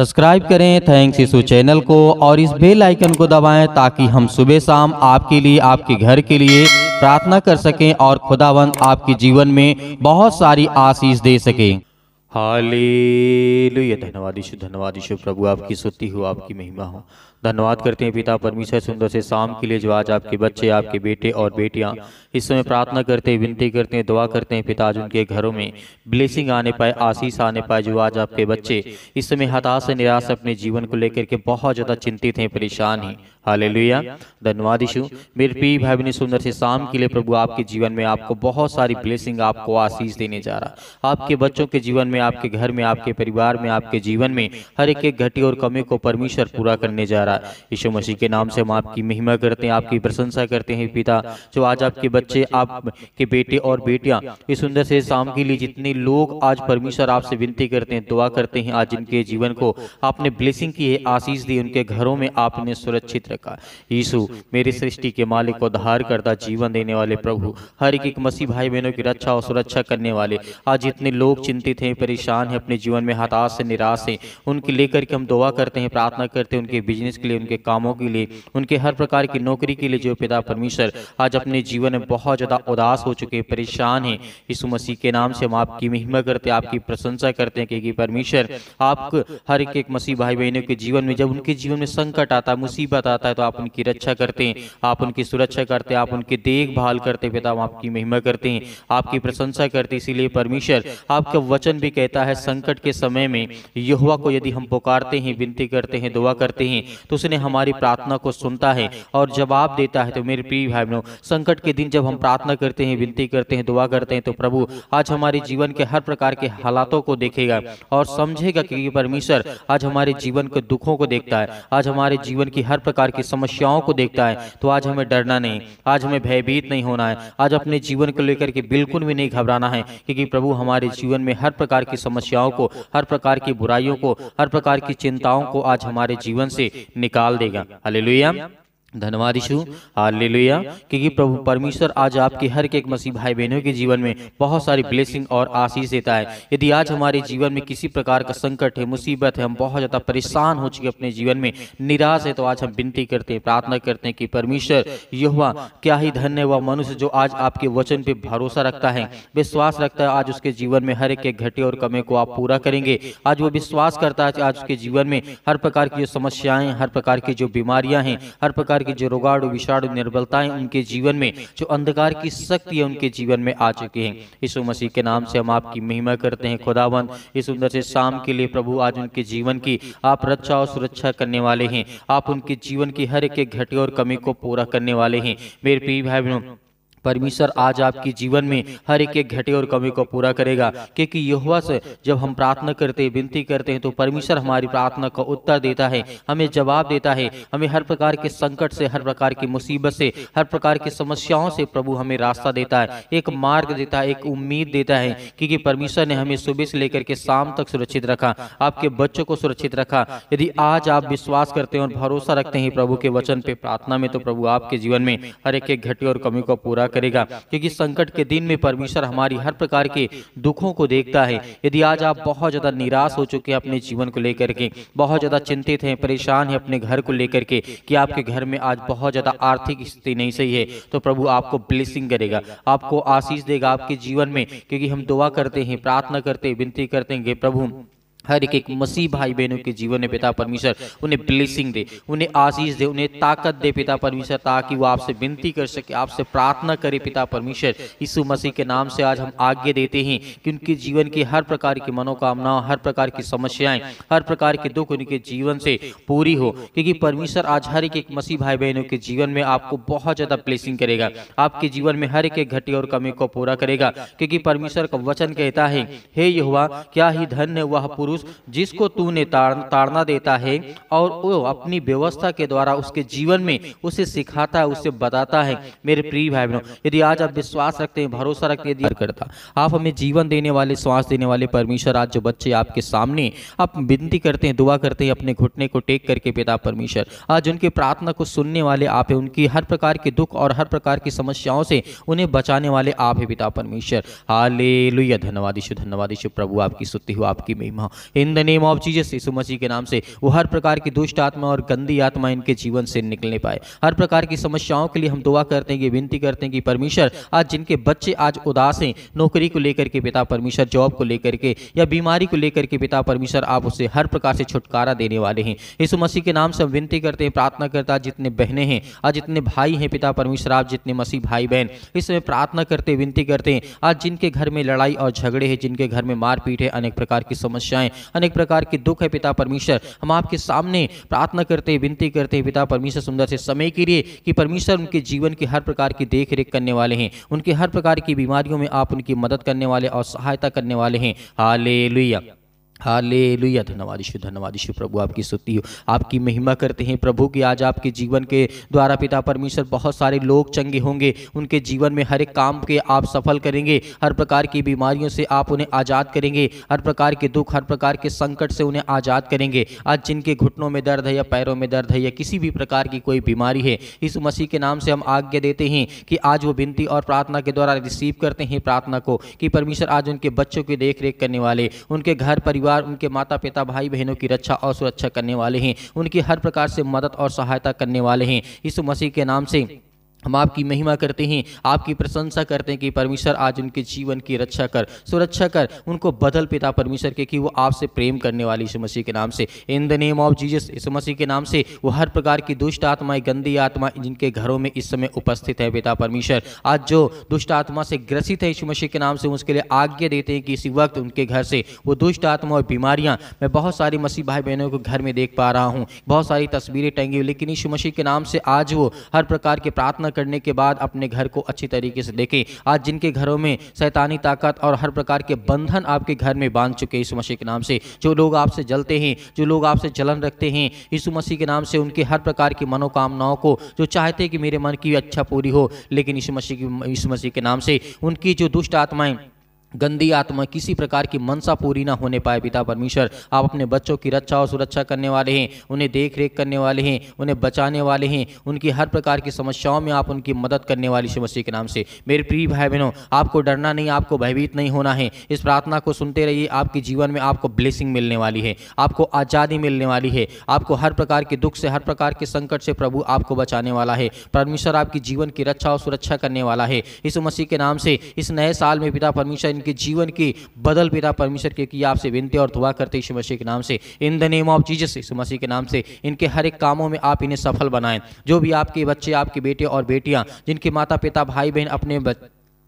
subscribe करें thanks इस channel को और इस बेल आइकन को दबाएं ताकि हम सुबह शाम आपके लिए आपके घर के लिए प्रार्थना कर सकें और खुदावंत आपके जीवन में बहुत सारी आशीष दे सकें हालेलुया धन्यवाद यीशु धन्यवाद यीशु प्रभु आपकी सुति हो आपकी महिमा हो धन्यवाद करते हैं पिता परमेश्वर सुंदर से शाम के लिए जो आज आपके बच्चे आपके बेटे और बेटियां इस समय प्रार्थना करते हैं विनती करते हैं दुआ करते हैं पिता आज उनके घरों में ब्लेसिंग आने पाए आशीष आने पाए जो आज आपके बच्चे इस समय हताश निराश अपने जीवन को लेकर के बहुत ज़्यादा चिंतित हैं परेशान हैं हाले लुया धन्यवाद यशु मेरे पी भाई ने सुंदर से शाम के लिए प्रभु आपके जीवन में आपको बहुत सारी ब्लेसिंग आपको आशीष देने जा रहा आपके बच्चों के जीवन में आपके घर में आपके परिवार में आपके जीवन में हर एक एक घटी और कमी को परमेश्वर पूरा करने जा रहा द्वारा यीशु मसीह के नाम से हम आपकी महिमा करते हैं आपकी प्रशंसा करते हैं पिता जो आज आपके बच्चे आपके बेटे और बेटियां इस सुंदर से शाम के लिए जितने लोग आज परमेश्वर आपसे विनती करते हैं दुआ करते हैं आज इनके जीवन को आपने ब्लेसिंग की है आशीष दी उनके घरों में आपने सुरक्षित रखा यीशु मेरी सृष्टि के मालिक को धार करता जीवन देने वाले प्रभु हर एक मसीह भाई बहनों की रक्षा और सुरक्षा करने वाले आज इतने लोग चिंतित हैं परेशान हैं अपने जीवन में हताश से निराश हैं उनके लेकर के हम दुआ करते हैं प्रार्थना करते हैं उनके बिजनेस के लिए उनके कामों के लिए उनके हर प्रकार की नौकरी के लिए जो पिता परमेश्वर आज अपने जीवन में बहुत ज़्यादा उदास हो चुके परेशान हैं यीशु मसीह के नाम से हम आपकी महिमा करते हैं आपकी प्रशंसा करते हैं क्योंकि परमेश्वर आप हर एक एक मसीह भाई बहनों के जीवन में जब उनके जीवन में संकट आता है मुसीबत आता है तो आप उनकी रक्षा करते हैं आप उनकी सुरक्षा करते हैं आप उनकी देखभाल करते हैं पिता हम आपकी महिमा करते हैं आपकी प्रशंसा करते हैं इसीलिए परमेश्वर आपका वचन भी कहता है संकट के समय में युवा को यदि हम पुकारते हैं विनती करते हैं दुआ करते हैं तो उसने हमारी प्रार्थना को सुनता है और जवाब देता है तो मेरे प्रिय भाई बहनों संकट के दिन जब हम प्रार्थना करते हैं विनती करते हैं दुआ करते हैं तो प्रभु आज हमारे जीवन के हर प्रकार के हालातों को देखेगा और समझेगा कि परमेश्वर आज हमारे जीवन के दुखों को देखता है आज हमारे जीवन की हर प्रकार की समस्याओं को देखता है तो आज हमें डरना नहीं आज हमें भयभीत नहीं होना है आज अपने जीवन को लेकर के बिल्कुल भी नहीं घबराना है क्योंकि प्रभु हमारे जीवन में हर प्रकार की समस्याओं को हर प्रकार की बुराइयों को हर प्रकार की चिंताओं को आज हमारे जीवन से निकाल देगा हालेलुया ले हालेलुया क्योंकि प्रभु परमेश्वर आज आपके हर एक मसीह भाई बहनों के जीवन में बहुत सारी ब्लेसिंग और आशीष देता है यदि आज हमारे जीवन में किसी प्रकार का संकट है मुसीबत है हम बहुत ज़्यादा परेशान हो चुके अपने जीवन में निराश है तो आज हम तो विनती करते हैं प्रार्थना करते हैं कि परमेश्वर युवा क्या ही धन्य वह मनुष्य जो आज आपके वचन पे भरोसा रखता है विश्वास रखता है आज उसके जीवन में हर एक घटे और कमे को आप पूरा करेंगे आज वो विश्वास करता है आज उसके जीवन में हर प्रकार की जो समस्याएं हर प्रकार की जो बीमारियां हैं हर प्रकार अंधकार की जो रोगाड़ु विषाणु निर्बलताएं उनके जीवन में जो अंधकार की शक्ति है उनके जीवन में आ चुकी है यीशु मसीह के नाम से हम आपकी महिमा करते हैं खुदावन इस सुंदर से शाम के लिए प्रभु आज उनके जीवन की आप रक्षा और सुरक्षा करने वाले हैं आप उनके जीवन की हर एक घटी और कमी को पूरा करने वाले हैं मेरे पी भाई बहनों परमेश्वर आज आपके जीवन में हर एक एक घटे और कमी को पूरा करेगा क्योंकि यहुआ से जब हम प्रार्थना करते हैं विनती करते हैं तो परमेश्वर हमारी प्रार्थना का उत्तर देता है हमें जवाब देता है हमें हर प्रकार के संकट से हर प्रकार की मुसीबत से हर प्रकार की समस्याओं से प्रभु हमें रास्ता देता है एक मार्ग देता है एक उम्मीद देता है क्योंकि परमेश्वर ने हमें सुबह से लेकर के शाम तक सुरक्षित रखा आपके बच्चों को सुरक्षित रखा यदि आज आप विश्वास करते हैं और भरोसा रखते हैं प्रभु के वचन पे प्रार्थना में तो प्रभु आपके जीवन में हर एक एक घटी और कमी को पूरा पूरा करेगा क्योंकि संकट के दिन में परमेश्वर हमारी हर प्रकार के दुखों को देखता है यदि आज आप बहुत ज़्यादा निराश हो चुके हैं अपने जीवन को लेकर के बहुत ज़्यादा चिंतित हैं परेशान हैं अपने घर को लेकर के कि आपके घर में आज बहुत ज़्यादा आर्थिक स्थिति नहीं सही है तो प्रभु आपको ब्लेसिंग करेगा आपको आशीष देगा आपके जीवन में क्योंकि हम दुआ करते हैं प्रार्थना करते हैं विनती करते हैं प्रभु हर एक एक मसीह भाई बहनों के जीवन में पिता परमेश्वर उन्हें ब्लेसिंग दे उन्हें आशीष दे उन्हें ताकत दे पिता परमेश्वर ताकि वो आपसे विनती कर सके आपसे प्रार्थना करे पिता परमेश्वर यीशु मसीह के नाम से आज हम आज्ञा देते हैं कि उनके जीवन की हर प्रकार की मनोकामनाओं हर प्रकार की समस्याएं हर प्रकार के दुख उनके जीवन से पूरी हो क्योंकि परमेश्वर आज हर एक एक मसीह भाई बहनों के जीवन में आपको बहुत ज़्यादा ब्लेसिंग करेगा आपके जीवन में हर एक एक घटी और कमी को पूरा करेगा क्योंकि परमेश्वर का वचन कहता है हे युवा क्या ही धन्य वह पूर्व पुरुष जिसको तूने ताड़, ताड़ना देता है और वो अपनी व्यवस्था के द्वारा उसके जीवन में उसे सिखाता है उसे बताता है मेरे प्रिय भाई बहनों यदि आज आप विश्वास रखते हैं भरोसा रखते हैं करता आप हमें जीवन देने वाले श्वास देने वाले परमेश्वर आज जो बच्चे आपके सामने आप विनती करते हैं दुआ करते हैं अपने घुटने को टेक करके पिता परमेश्वर आज उनके प्रार्थना को सुनने वाले आप है उनकी हर प्रकार के दुख और हर प्रकार की समस्याओं से उन्हें बचाने वाले आप है पिता परमेश्वर हाल धन्यवाद धन्यवाद प्रभु आपकी सुती हो आपकी महिमा in the name of Jesus Yeshu Masih के नाम से वो हर प्रकार की दुष्ट आत्मा और गंदी आत्मा इनके जीवन से निकलने पाए हर प्रकार की समस्याओं के लिए हम दुआ करते हैं कि विनती करते हैं कि परमेश्वर आज जिनके बच्चे आज उदास हैं नौकरी को लेकर के पिता परमेश्वर जॉब को लेकर के या बीमारी को लेकर के पिता परमेश्वर आप उसे हर प्रकार से छुटकारा देने वाले हैं यीशु मसीह के नाम से हम विनती करते हैं प्रार्थना करता आज जितने बहने हैं आज जितने भाई हैं पिता परमेश्वर आप जितने मसीह भाई बहन इसमें प्रार्थना करते विनती करते हैं आज जिनके घर में लड़ाई और झगड़े हैं जिनके घर में मारपीट है अनेक प्रकार की समस्याएं हैं अनेक प्रकार के दुख है पिता परमेश्वर हम आपके सामने प्रार्थना करते विनती करते हैं पिता परमेश्वर सुंदर से समय के लिए कि परमेश्वर उनके जीवन की हर प्रकार की देख करने वाले हैं उनके हर प्रकार की बीमारियों में आप उनकी मदद करने वाले और सहायता करने वाले हैं हाले हाले लुया धन्यवाद ईश्वर धन्यवाद ईश्वर प्रभु आपकी स्तुति हो आपकी महिमा करते हैं प्रभु की आज आपके जीवन के द्वारा पिता परमेश्वर बहुत सारे लोग चंगे होंगे उनके जीवन में हर एक काम के आप सफल करेंगे हर प्रकार की बीमारियों से आप उन्हें आज़ाद करेंगे हर प्रकार के दुख हर प्रकार के संकट से उन्हें आज़ाद करेंगे आज जिनके घुटनों में दर्द है या पैरों में दर्द है या किसी भी प्रकार की कोई बीमारी है इस मसीह के नाम से हम आज्ञा देते हैं कि आज वो विनती और प्रार्थना के द्वारा रिसीव करते हैं प्रार्थना को कि परमेश्वर आज उनके बच्चों की देख करने वाले उनके घर परिवार परिवार उनके माता पिता भाई बहनों की रक्षा और सुरक्षा करने वाले हैं उनकी हर प्रकार से मदद और सहायता करने वाले हैं यीशु मसीह के नाम से हम आपकी महिमा करते हैं आपकी प्रशंसा करते हैं कि परमेश्वर आज उनके जीवन की रक्षा कर सुरक्षा कर उनको बदल पिता परमेश्वर के कि वो आपसे प्रेम करने वाली इस मसीह के नाम से in the name of Jesus इस मसीह के नाम से वो हर प्रकार की दुष्ट आत्माएं गंदी आत्मा जिनके घरों में इस समय उपस्थित है पिता परमेश्वर आज जो दुष्ट आत्मा से ग्रसित है इस मसीह के नाम से उसके लिए आज्ञा देते हैं कि इसी वक्त उनके घर से वो दुष्ट आत्मा और बीमारियाँ मैं बहुत सारी मसीह भाई बहनों को घर में देख पा रहा हूँ बहुत सारी तस्वीरें टंगी हुई लेकिन इस मसीह के नाम से आज वो हर प्रकार की प्रार्थना प्रार्थना करने के बाद अपने घर को अच्छी तरीके से देखें आज जिनके घरों में सैतानी ताकत और हर प्रकार के बंधन आपके घर में बांध चुके हैं यीशु मसीह के नाम से जो लोग आपसे जलते हैं जो लोग आपसे जलन रखते हैं यीशु मसीह के नाम से उनके हर प्रकार की मनोकामनाओं को जो चाहते हैं कि मेरे मन की अच्छा पूरी हो लेकिन यीशु मसीह की यीशु मसीह के नाम से उनकी जो दुष्ट आत्माएं गंदी आत्मा किसी प्रकार की मनसा पूरी ना होने पाए पिता परमेश्वर आप अपने बच्चों की रक्षा और सुरक्षा करने वाले हैं उन्हें देख रेख करने वाले हैं उन्हें बचाने वाले हैं उनकी हर प्रकार की समस्याओं में आप उनकी मदद करने वाली समस्या मसीह के नाम से मेरे प्रिय भाई बहनों आपको डरना नहीं आपको भयभीत नहीं होना है इस प्रार्थना को सुनते रहिए आपके जीवन में आपको ब्लेसिंग मिलने वाली है आपको आज़ादी मिलने वाली है आपको हर प्रकार के दुख से हर प्रकार के संकट से प्रभु आपको बचाने वाला है परमेश्वर आपकी जीवन की रक्षा और सुरक्षा करने वाला है इस मसीह के नाम से इस नए साल में पिता परमेश्वर इनके जीवन की बदल पिता परमेश्वर के कि आपसे विनती और दुआ करते यीशु मसीह के नाम से in the name of Jesus Yeshu Masih के नाम से इनके हर एक कामों में आप इन्हें सफल बनाएं जो भी आपके बच्चे आपके बेटे और बेटियाँ जिनके माता पिता भाई बहन अपने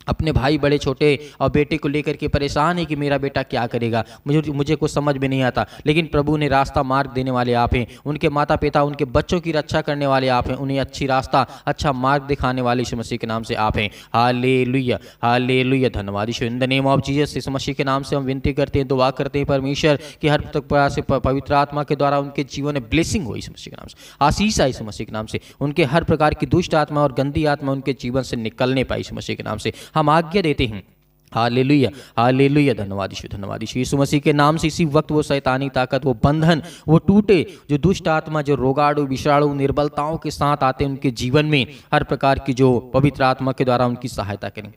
अपने भाई बड़े छोटे और बेटे को लेकर के परेशान है कि मेरा बेटा क्या करेगा मुझे मुझे कुछ समझ में नहीं आता लेकिन प्रभु ने रास्ता मार्ग देने वाले आप हैं उनके माता पिता उनके बच्चों की रक्षा करने वाले आप हैं उन्हें अच्छी रास्ता अच्छा मार्ग दिखाने वाले इस मसीह के नाम से आप हैं हाले लुया हाले लुया धन्यवाद ईश्वर in the name of Jesus इस मसीह के नाम से हम विनती करते हैं दुआ करते हैं परमेश्वर की हर प्रकार से पवित्र आत्मा के द्वारा उनके जीवन में ब्लेसिंग हो इस मसीह के नाम से आशीष आई इस मसीह के नाम से उनके हर प्रकार की दुष्ट आत्मा और गंदी आत्मा उनके जीवन से निकलने पाई इस मसीह के नाम से हम आज्ञा देते हैं हाले लुया हाले लुया धन्यवाद यीशु धन्यवाद यीशु यीशु मसीह के नाम से इसी वक्त वो शैतानी ताकत वो बंधन वो टूटे जो दुष्ट आत्मा जो रोगाड़ू विषाणु निर्बलताओं के साथ आते उनके जीवन में हर प्रकार की जो पवित्र आत्मा के द्वारा उनकी सहायता करें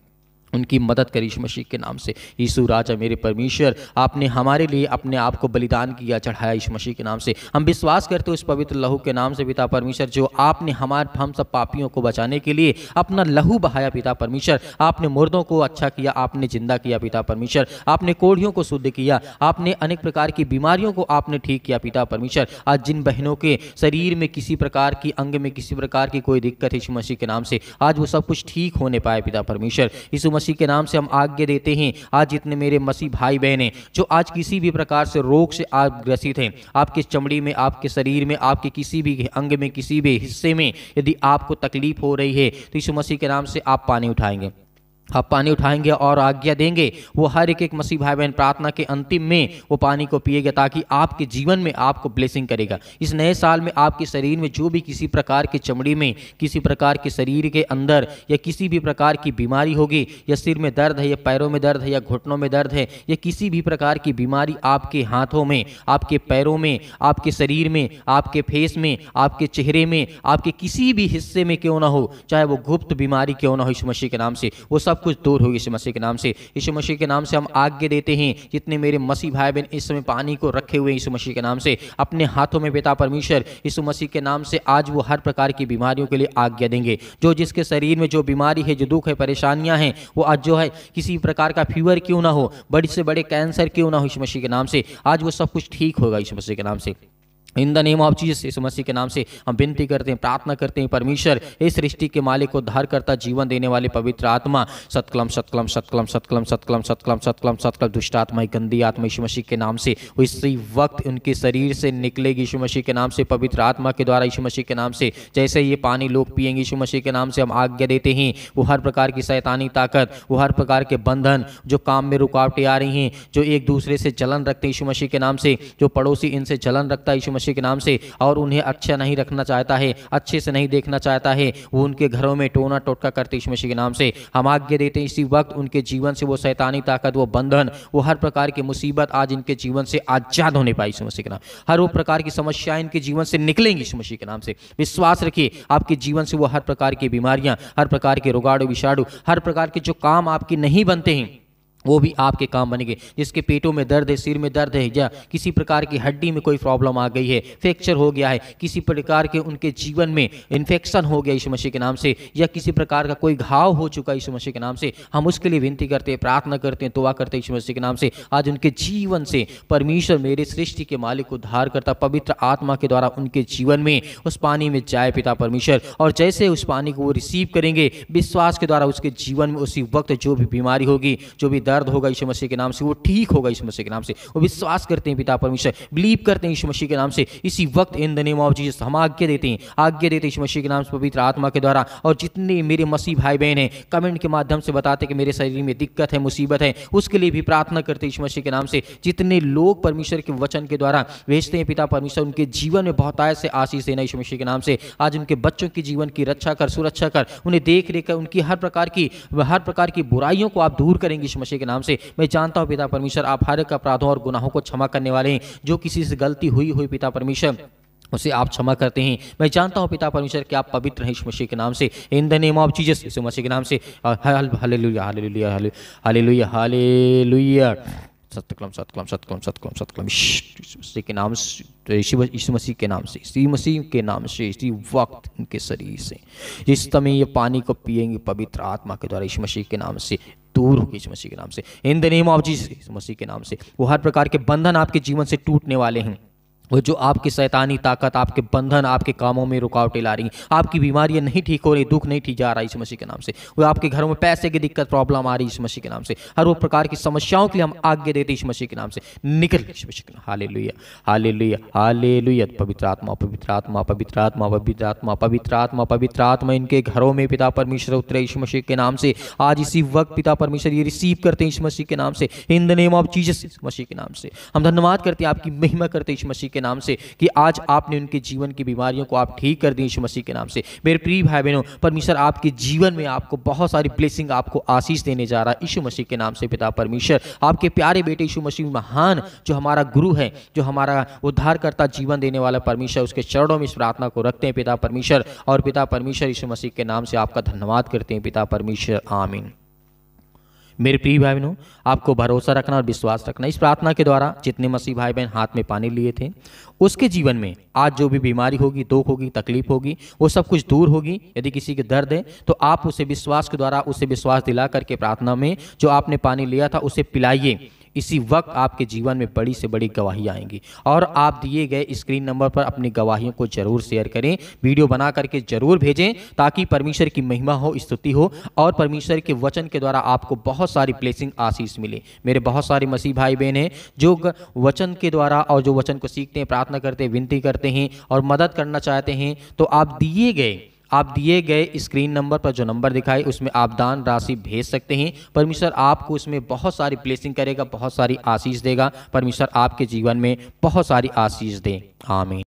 उनकी मदद करी यीशु मसीह के नाम से यीशु राजा मेरे परमेश्वर आपने हमारे लिए अपने आप को बलिदान किया चढ़ाया यीशु मसीह के नाम से हम विश्वास करते हो इस पवित्र लहू के नाम से पिता परमेश्वर जो आपने हमारे हम सब पापियों को बचाने के लिए अपना लहू बहाया पिता परमेश्वर आपने मुर्दों को अच्छा किया आपने जिंदा किया पिता परमेश्वर आपने कोढ़ियों को शुद्ध किया आपने अनेक प्रकार की बीमारियों को आपने ठीक किया पिता परमेश्वर आज जिन बहनों के शरीर में किसी प्रकार की अंग में किसी प्रकार की कोई दिक्कत है यीशु मसीह के नाम से आज वो सब कुछ ठीक होने पाए पिता परमेश्वर यीशु मसीह मसीह के नाम से हम आज्ञा देते हैं आज जितने मेरे मसीह भाई बहन हैं जो आज किसी भी प्रकार से रोग से आप ग्रसित हैं आपके चमड़ी में आपके शरीर में आपके किसी भी अंग में किसी भी हिस्से में यदि आपको तकलीफ हो रही है तो इस मसीह के नाम से आप पानी उठाएंगे आप पानी उठाएंगे और आज्ञा देंगे वो हर एक एक मसीह भाई बहन प्रार्थना के अंतिम में वो पानी को पिएगा ताकि आपके जीवन में आपको ब्लेसिंग करेगा इस नए साल में आपके शरीर में जो भी किसी प्रकार की चमड़ी में किसी प्रकार के शरीर के अंदर या किसी भी प्रकार की बीमारी होगी या सिर में दर्द है या पैरों में दर्द है या घुटनों में दर्द है या किसी भी प्रकार की बीमारी आपके हाथों में आपके पैरों में आपके शरीर में आपके फेस में आपके चेहरे में आपके किसी भी हिस्से में क्यों ना हो चाहे वो गुप्त बीमारी क्यों ना हो इस मसीह के नाम से वो सब सब कुछ दूर होगी इस मसीह के नाम से इस मसीह के नाम से हम आज्ञा देते हैं जितने मेरे मसीह भाई बहन इस समय पानी को रखे हुए इस मसीह के नाम से अपने हाथों में पिता परमेश्वर इस मसीह के नाम से आज वो हर प्रकार की बीमारियों के लिए आज्ञा देंगे जो जिसके शरीर में जो बीमारी है जो दुख है परेशानियां हैं वो आज जो है किसी प्रकार का फीवर क्यों ना हो बड़े से बड़े कैंसर क्यों ना हो इस मसीह के नाम से आज वो सब कुछ ठीक होगा इस मसीह के नाम से in the name of Jesus इस मसीह के नाम से हम विनती करते हैं प्रार्थना करते हैं परमेश्वर इस सृष्टि के मालिक को धार करता जीवन देने वाले पवित्र आत्मा सत्कलम सत्कलम सत्कलम सत्कलम सत्कलम सत्कलम सत्कलम सतकलम दुष्ट आत्मा गंदी आत्मा यीशु मसीह के नाम से इसी वक्त उनके शरीर से निकलेगी यीशु मसीह के नाम से पवित्र आत्मा के द्वारा यीशु मसीह के नाम से जैसे ये पानी लोग पियेंगे यीशु मसीह के नाम से हम आज्ञा देते हैं वो हर प्रकार की शैतानी ताकत वो हर प्रकार के बंधन जो काम में रुकावटें आ रही हैं जो एक दूसरे से जलन रखते यीशु मसीह के नाम से जो पड़ोसी इनसे जलन रखता है यीशु मसीह अच्छे के नाम से और उन्हें अच्छा नहीं रखना चाहता है अच्छे से नहीं देखना चाहता है वो उनके घरों में टोना टोटका करते इस मसीह के नाम से हम आज्ञा देते हैं इसी वक्त उनके जीवन से वो शैतानी ताकत वो बंधन वो हर प्रकार की मुसीबत आज इनके जीवन से आज़ाद होने पाई इस मसीह के नाम हर वो प्रकार की समस्याएं इनके जीवन से निकलेंगी इस मसीह के नाम से विश्वास रखिए आपके जीवन से वो हर प्रकार की बीमारियां हर प्रकार के रोगाड़ू विषाणु हर प्रकार के जो काम आपके नहीं बनते हैं वो भी आपके काम बनेंगे जिसके पेटों में दर्द है सिर में दर्द है या किसी प्रकार की हड्डी में कोई प्रॉब्लम आ गई है फ्रैक्चर हो गया है किसी प्रकार के उनके जीवन में इन्फेक्शन हो गया इस मसीह के नाम से या किसी प्रकार का कोई घाव हो चुका इस मसीह के नाम से हम उसके लिए विनती करते हैं प्रार्थना करते हैं दुआ करते हैं इस मसीह के नाम से आज उनके जीवन से परमेश्वर मेरे सृष्टि के मालिक को धार करता पवित्र आत्मा के द्वारा उनके जीवन में उस पानी में जाए पिता परमेश्वर और जैसे उस पानी को वो रिसीव करेंगे विश्वास के द्वारा उसके जीवन में उसी वक्त जो भी बीमारी होगी जो भी दर्द दर्द होगा यीशु मसीह के नाम से वो ठीक होगा यीशु मसीह के नाम से वो विश्वास करते हैं पिता परमेश्वर बिलीव करते हैं यीशु मसीह के नाम से इसी वक्त in the name of Jesus हम आज्ञा देते हैं आज्ञा देते हैं यीशु मसीह के नाम से पवित्र आत्मा के द्वारा और जितने मेरे मसीह भाई बहन हैं कमेंट के माध्यम से बताते कि मेरे शरीर में दिक्कत है मुसीबत है उसके लिए भी प्रार्थना करते यीशु मसीह के नाम से जितने लोग परमेश्वर के वचन के द्वारा भेजते हैं पिता परमेश्वर उनके जीवन में बहुत आय से आशीष देना यीशु मसीह के नाम से आज उनके बच्चों के जीवन की रक्षा कर सुरक्षा कर उन्हें देख रेख कर उनकी हर प्रकार की हर प्रकार की बुराइयों को आप दूर करेंगे यीशु मसीह के के नाम से मैं जानता हूँ पिता परमेश्वर आप हर एक अपराधों और गुनाहों को क्षमा करने वाले हैं जो किसी से गलती हुई हुई पिता परमेश्वर उसे आप क्षमा करते हैं मैं जानता हूँ पिता परमेश्वर कि आप पवित्र हैं यीशु मसीह के नाम से in the name of Jesus Yeshu Masih के नाम से हाले लुया हाले लुया हाले लुया हाले लुया सत्यक्रम सत्यक्रम सत्यक्रम सत्यक्रम सत्यक्रम के नाम से यीशु मसीह के नाम से श्री मसीह के नाम से इसी वक्त उनके शरीर से इस समय ये पानी को पिएंगे पवित्र आत्मा के द्वारा यीशु मसीह के नाम से दूर हो इस मसीह के नाम से in the name of Jesus Masih के नाम से वो हर प्रकार के बंधन आपके जीवन से टूटने वाले हैं वो जो आपकी शैतानी ताकत आपके बंधन आपके कामों में रुकावटें ला रही हैं आपकी बीमारियां नहीं ठीक हो रही दुख नहीं ठीक जा रहा है इस मसीह के नाम से वो आपके घरों में पैसे की दिक्कत प्रॉब्लम आ रही इस मसीह के नाम से हर वो प्रकार की समस्याओं के लिए हम आज्ञा देते इस मसीह के नाम से निकल इस मसीह के नाम हाले लुया हाले लुया हाले लुया पवित्र आत्मा पवित्र आत्मा पवित्र आत्मा पवित्र आत्मा पवित्र आत्मा पवित्र आत्मा इनके घरों में पिता परमेश्वर उतरे इस मसीह के नाम से आज इसी वक्त पिता परमेश्वर ये रिसीव करते हैं इस मसीह के नाम से in the name of Jesus इस मसीह के नाम से हम धन्यवाद करते हैं आपकी महिमा करते हैं इस मसीह के नाम से कि आज आपने उनके जीवन की बीमारियों को आप ठीक कर दी यीशु मसीह के नाम से मेरे प्रिय भाई बहनों परमेश्वर आपके जीवन में आपको बहुत सारी ब्लेसिंग आपको आशीष देने जा रहा है यीशु मसीह के नाम से पिता परमेश्वर आपके प्यारे बेटे यीशु मसीह महान जो हमारा गुरु है जो हमारा उद्धार करता जीवन देने वाला परमेश्वर उसके चरणों में इस प्रार्थना को रखते हैं पिता परमेश्वर और पिता परमेश्वर यीशु मसीह के नाम से आपका धन्यवाद करते हैं पिता परमेश्वर आमीन मेरे प्रिय भाई बहनों आपको भरोसा रखना और विश्वास रखना इस प्रार्थना के द्वारा जितने मसीह भाई बहन हाथ में पानी लिए थे उसके जीवन में आज जो भी बीमारी होगी दुख होगी तकलीफ होगी वो सब कुछ दूर होगी यदि किसी के दर्द है तो आप उसे विश्वास के द्वारा उसे विश्वास दिला करके प्रार्थना में जो आपने पानी लिया था उसे पिलाइए इसी वक्त आपके जीवन में बड़ी से बड़ी गवाही आएंगी और आप दिए गए स्क्रीन नंबर पर अपनी गवाहियों को जरूर शेयर करें वीडियो बना करके जरूर भेजें ताकि परमेश्वर की महिमा हो स्तुति हो और परमेश्वर के वचन के द्वारा आपको बहुत सारी ब्लेसिंग आशीष मिले मेरे बहुत सारे मसीह भाई बहन हैं जो वचन के द्वारा और जो वचन को सीखते हैं प्रार्थना करते हैं विनती करते हैं और मदद करना चाहते हैं तो आप दिए गए आप दिए गए स्क्रीन नंबर पर जो नंबर दिखाए उसमें आप दान राशि भेज सकते हैं परमेश्वर आपको उसमें बहुत सारी ब्लेसिंग करेगा बहुत सारी आशीष देगा परमेश्वर आपके जीवन में बहुत सारी आशीष दें आमीन